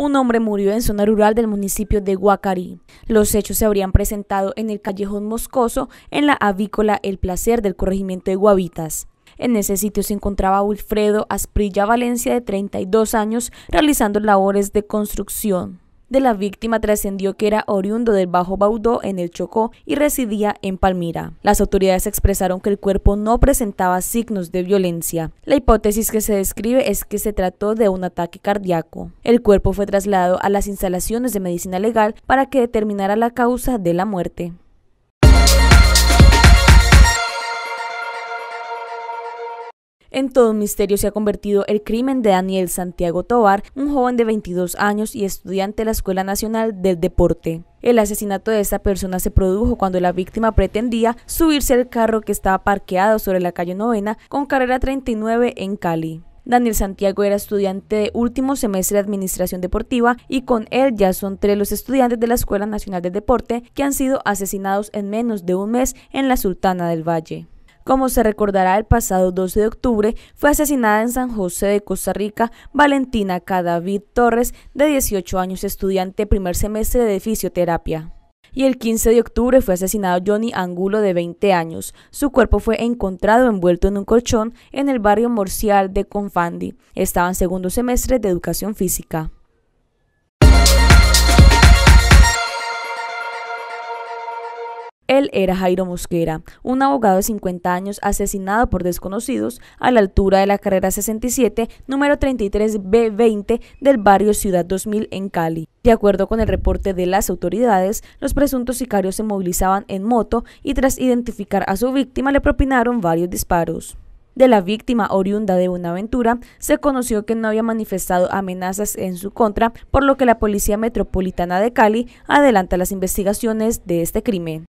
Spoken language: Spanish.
Un hombre murió en zona rural del municipio de Guacarí. Los hechos se habrían presentado en el callejón Moscoso, en la avícola El Placer del corregimiento de Guavitas. En ese sitio se encontraba Wilfredo Asprilla Valencia, de 32 años, realizando labores de construcción de la víctima trascendió que era oriundo del Bajo Baudó en el Chocó y residía en Palmira. Las autoridades expresaron que el cuerpo no presentaba signos de violencia. La hipótesis que se describe es que se trató de un ataque cardíaco. El cuerpo fue trasladado a las instalaciones de medicina legal para que determinara la causa de la muerte. En todo un misterio se ha convertido el crimen de Daniel Santiago Tobar, un joven de 22 años y estudiante de la Escuela Nacional del Deporte. El asesinato de esta persona se produjo cuando la víctima pretendía subirse al carro que estaba parqueado sobre la calle Novena con carrera 39 en Cali. Daniel Santiago era estudiante de último semestre de Administración Deportiva y con él ya son tres los estudiantes de la Escuela Nacional del Deporte que han sido asesinados en menos de un mes en la Sultana del Valle. Como se recordará, el pasado 12 de octubre fue asesinada en San José de Costa Rica Valentina Cadavid Torres, de 18 años, estudiante primer semestre de fisioterapia. Y el 15 de octubre fue asesinado Johnny Angulo de 20 años. Su cuerpo fue encontrado envuelto en un colchón en el barrio Morcial de Confandi. Estaba en segundo semestre de educación física. Él era Jairo Mosquera, un abogado de 50 años asesinado por desconocidos a la altura de la carrera 67, número 33B20 del barrio Ciudad 2000 en Cali. De acuerdo con el reporte de las autoridades, los presuntos sicarios se movilizaban en moto y tras identificar a su víctima le propinaron varios disparos. De la víctima oriunda de Buenaventura, se conoció que no había manifestado amenazas en su contra, por lo que la Policía Metropolitana de Cali adelanta las investigaciones de este crimen.